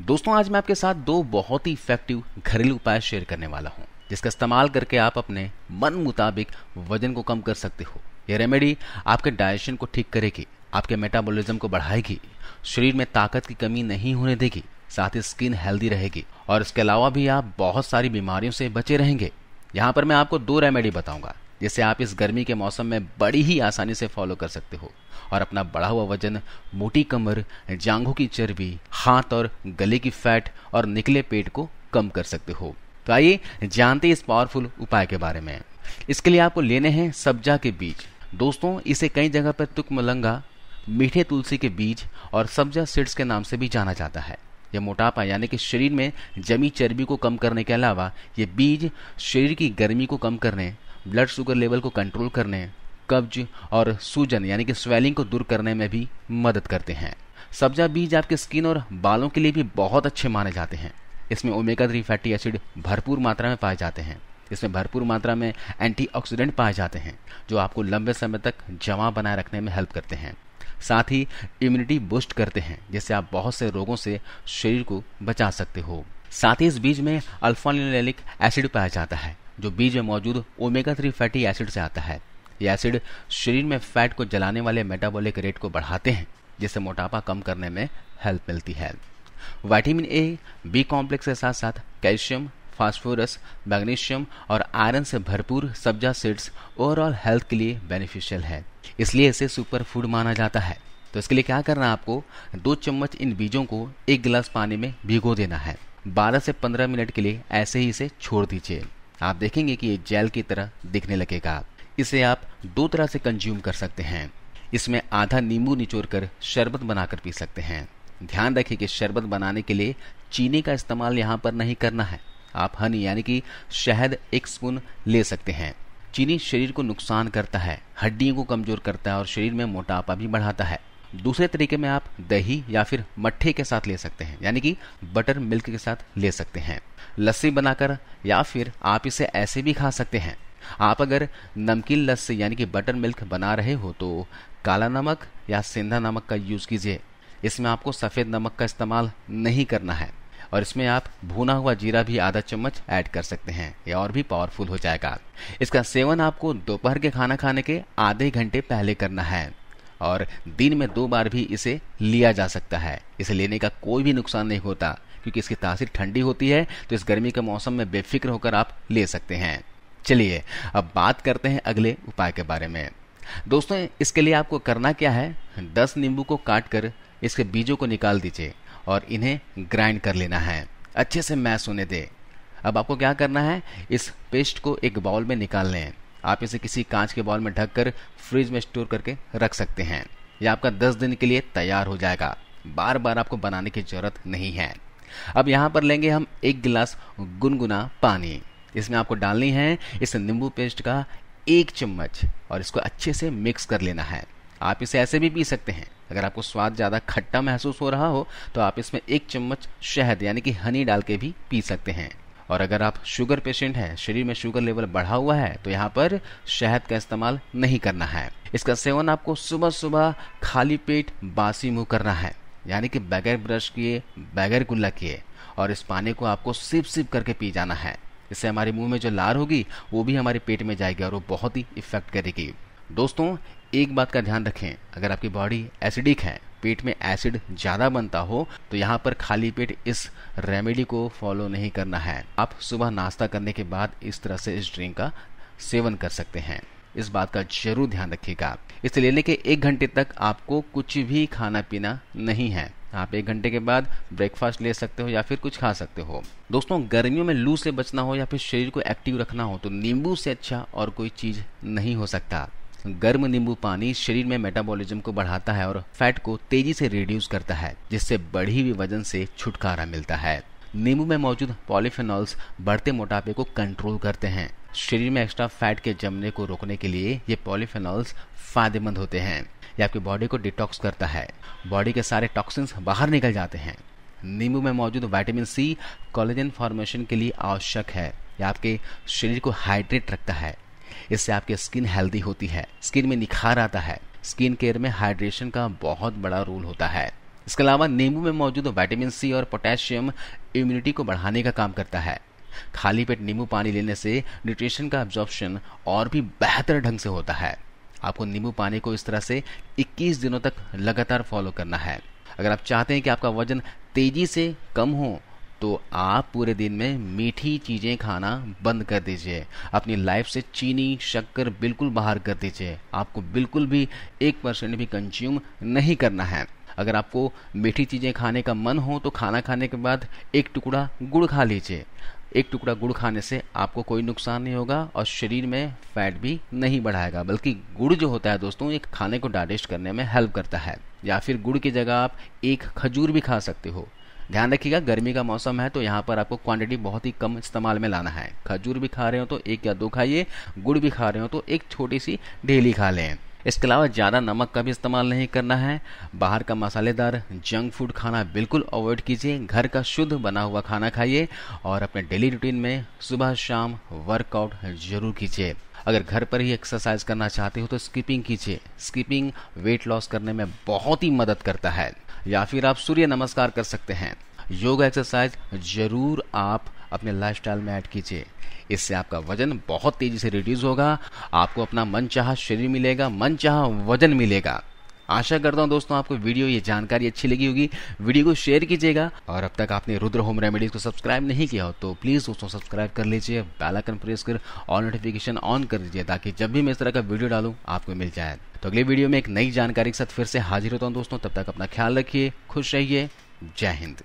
दोस्तों आज मैं आपके साथ दो बहुत ही इफेक्टिव घरेलू उपाय शेयर करने वाला हूँ जिसका इस्तेमाल करके आप अपने मन मुताबिक वजन को कम कर सकते हो यह रेमेडी आपके डाइजेशन को ठीक करेगी आपके मेटाबॉलिज्म को बढ़ाएगी शरीर में ताकत की कमी नहीं होने देगी साथ ही स्किन हेल्दी रहेगी और इसके अलावा भी आप बहुत सारी बीमारियों से बचे रहेंगे यहाँ पर मैं आपको दो रेमेडी बताऊंगा जिसे आप इस गर्मी के मौसम में बड़ी ही आसानी से फॉलो कर सकते हो और अपना बढ़ा हुआ वजन मोटी कमर जांघों की चर्बी हाथ और गले की फैट और निकले पेट को कम कर सकते हो तो आइए जानते इस पावरफुल उपाय के बारे में इसके लिए आपको लेने हैं सब्जा के बीज दोस्तों इसे कई जगह पर तुक मलंगा मीठे तुलसी के बीज और सब्जा सीड्स के नाम से भी जाना जाता है यह मोटापा यानी कि शरीर में जमी चर्बी को कम करने के अलावा ये बीज शरीर की गर्मी को कम करने ब्लड शुगर लेवल को कंट्रोल करने कब्ज और सूजन यानी कि स्वेलिंग को दूर करने में भी मदद करते हैं सब्जा बीज आपके स्किन और बालों के लिए भी बहुत अच्छे माने जाते हैं इसमें ओमेगा थ्री फैटी एसिड भरपूर मात्रा में पाए जाते हैं इसमें भरपूर मात्रा में एंटीऑक्सीडेंट पाए जाते हैं जो आपको लंबे समय तक जमा बनाए रखने में हेल्प करते हैं साथ ही इम्यूनिटी बूस्ट करते हैं जिससे आप बहुत से रोगों से शरीर को बचा सकते हो साथ ही इस बीज में अल्फोनिक एसिड पाया जाता है जो बीज में मौजूद ओमेगा थ्री फैटी एसिड से आता है ये एसिड शरीर में फैट को जलाने वाले मेटाबॉलिक रेट को बढ़ाते हैं जिससे मोटापा कम करने में हेल्प मिलती है वाइटामिन ए बी कॉम्प्लेक्स के साथ साथ कैल्शियम फास्फोरस मैग्नीशियम और आयरन से भरपूर सब्जा सीड्स ओवरऑल हेल्थ के लिए बेनिफिशियल है इसलिए इसे सुपर फूड माना जाता है तो इसके लिए क्या करना है आपको दो चम्मच इन बीजों को एक गिलास पानी में भिगो देना है 12 से 15 मिनट के लिए ऐसे ही इसे छोड़ दीजिए आप देखेंगे कि ये जेल की तरह दिखने लगेगा इसे आप दो तरह से कंज्यूम कर सकते हैं इसमें आधा नींबू निचोड़ कर शरबत बनाकर पी सकते हैं ध्यान रखें कि शरबत बनाने के लिए चीनी का इस्तेमाल यहाँ पर नहीं करना है आप हनी यानी कि शहद एक स्पून ले सकते हैं चीनी शरीर को नुकसान करता है हड्डियों को कमजोर करता है और शरीर में मोटापा भी बढ़ाता है दूसरे तरीके में आप दही या फिर मट्ठे के साथ ले सकते हैं यानी कि बटर मिल्क के साथ ले सकते हैं लस्सी बनाकर या फिर आप इसे ऐसे भी खा सकते हैं आप अगर नमकीन लस्सी यानी कि बटर मिल्क बना रहे हो तो काला नमक या सेंधा नमक का यूज़ कीजिए इसमें आपको सफ़ेद नमक का इस्तेमाल नहीं करना है और इसमें आप भुना हुआ जीरा भी आधा चम्मच ऐड कर सकते हैं यह और भी पावरफुल हो जाएगा इसका सेवन आपको दोपहर के खाना खाने के आधे घंटे पहले करना है और दिन में दो बार भी इसे लिया जा सकता है इसे लेने का कोई भी नुकसान नहीं होता क्योंकि इसकी तासीर ठंडी होती है तो इस गर्मी के मौसम में बेफिक्र होकर आप ले सकते हैं चलिए अब बात करते हैं अगले उपाय के बारे में दोस्तों इसके लिए आपको करना क्या है दस नींबू को काट कर इसके बीजों को निकाल दीजिए और इन्हें ग्राइंड कर लेना है अच्छे से मैस होने दें अब आपको क्या करना है इस पेस्ट को एक बाउल में निकाल लें आप इसे किसी कांच के बॉल में ढककर फ्रिज में स्टोर करके रख सकते हैं यह आपका 10 दिन के लिए तैयार हो जाएगा बार बार आपको बनाने की ज़रूरत नहीं है अब यहाँ पर लेंगे हम एक गिलास गुनगुना पानी इसमें आपको डालनी है इस नींबू पेस्ट का एक चम्मच और इसको अच्छे से मिक्स कर लेना है आप इसे ऐसे भी पी सकते हैं अगर आपको स्वाद ज़्यादा खट्टा महसूस हो रहा हो तो आप इसमें एक चम्मच शहद यानी कि हनी डाल के भी पी सकते हैं और अगर आप शुगर पेशेंट हैं शरीर में शुगर लेवल बढ़ा हुआ है तो यहाँ पर शहद का इस्तेमाल नहीं करना है इसका सेवन आपको सुबह सुबह खाली पेट बासी मुंह करना है यानी कि बगैर ब्रश किए बगैर कुल्ला किए और इस पानी को आपको सिप सिप करके पी जाना है इससे हमारे मुंह में जो लार होगी वो भी हमारे पेट में जाएगी और वो बहुत ही इफेक्ट करेगी दोस्तों एक बात का ध्यान रखें अगर आपकी बॉडी एसिडिक है पेट में एसिड ज़्यादा बनता हो तो यहाँ पर खाली पेट इस रेमेडी को फॉलो नहीं करना है आप सुबह नाश्ता करने के बाद इस तरह से इस ड्रिंक का सेवन कर सकते हैं इस बात का जरूर ध्यान रखिएगा इसे लेने के एक घंटे तक आपको कुछ भी खाना पीना नहीं है आप एक घंटे के बाद ब्रेकफास्ट ले सकते हो या फिर कुछ खा सकते हो दोस्तों गर्मियों में लू से बचना हो या फिर शरीर को एक्टिव रखना हो तो नींबू से अच्छा और कोई चीज़ नहीं हो सकता गर्म नींबू पानी शरीर में मेटाबॉलिज्म को बढ़ाता है और फैट को तेजी से रिड्यूस करता है जिससे बढ़ी हुई वजन से छुटकारा मिलता है नींबू में मौजूद पॉलिफेनॉल्स बढ़ते मोटापे को कंट्रोल करते हैं शरीर में एक्स्ट्रा फैट के जमने को रोकने के लिए ये पॉलिफेनॉल्स फायदेमंद होते हैं ये आपकी बॉडी को डिटॉक्स करता है बॉडी के सारे टॉक्सिन्स बाहर निकल जाते हैं नींबू में मौजूद विटामिन सी कोलेजन फॉर्मेशन के लिए आवश्यक है यह आपके शरीर को हाइड्रेट रखता है इससे आपकी स्किन हेल्दी होती है स्किन में निखार आता है स्किन केयर में हाइड्रेशन का बहुत बड़ा रोल होता है इसके अलावा नींबू में मौजूद विटामिन सी और पोटेशियम इम्यूनिटी को बढ़ाने का काम करता है खाली पेट नींबू पानी लेने से न्यूट्रिशन का एब्जॉर्प्शन और भी बेहतर ढंग से होता है आपको नींबू पानी को इस तरह से 21 दिनों तक लगातार फॉलो करना है अगर आप चाहते हैं कि आपका वजन तेजी से कम हो तो आप पूरे दिन में मीठी चीज़ें खाना बंद कर दीजिए अपनी लाइफ से चीनी शक्कर बिल्कुल बाहर कर दीजिए आपको बिल्कुल भी एक परसेंट भी कंज्यूम नहीं करना है अगर आपको मीठी चीज़ें खाने का मन हो तो खाना खाने के बाद एक टुकड़ा गुड़ खा लीजिए एक टुकड़ा गुड़ खाने से आपको कोई नुकसान नहीं होगा और शरीर में फैट भी नहीं बढ़ाएगा बल्कि गुड़ जो होता है दोस्तों एक खाने को डाइजेस्ट करने में हेल्प करता है या फिर गुड़ की जगह आप एक खजूर भी खा सकते हो ध्यान रखिएगा गर्मी का मौसम है तो यहाँ पर आपको क्वांटिटी बहुत ही कम इस्तेमाल में लाना है खजूर भी खा रहे हो तो एक या दो खाइए गुड़ भी खा रहे हो तो एक छोटी सी डेली खा लें इसके अलावा ज़्यादा नमक का भी इस्तेमाल नहीं करना है बाहर का मसालेदार जंक फूड खाना बिल्कुल अवॉइड कीजिए घर का शुद्ध बना हुआ खाना खाइए और अपने डेली रूटीन में सुबह शाम वर्कआउट जरूर कीजिए अगर घर पर ही एक्सरसाइज करना चाहते हो तो स्कीपिंग कीजिए स्कीपिंग वेट लॉस करने में बहुत ही मदद करता है या फिर आप सूर्य नमस्कार कर सकते हैं योगा एक्सरसाइज जरूर आप अपने लाइफस्टाइल में ऐड कीजिए इससे आपका वजन बहुत तेजी से रिड्यूस होगा आपको अपना मन चाह शरीर मिलेगा मन चाह वजन मिलेगा आशा करता हूँ दोस्तों आपको वीडियो ये जानकारी अच्छी लगी होगी वीडियो को शेयर कीजिएगा और अब तक आपने रुद्र होम रेमेडीज को सब्सक्राइब नहीं किया हो तो प्लीज़ दोस्तों सब्सक्राइब कर लीजिए बेल आइकन प्रेस कर और नोटिफिकेशन ऑन कर दीजिए ताकि जब भी मैं इस तरह का वीडियो डालू आपको मिल जाए तो अगले वीडियो में एक नई जानकारी के साथ फिर से हाजिर होता हूँ दोस्तों तब तक अपना ख्याल रखिए खुश रहिए जय हिंद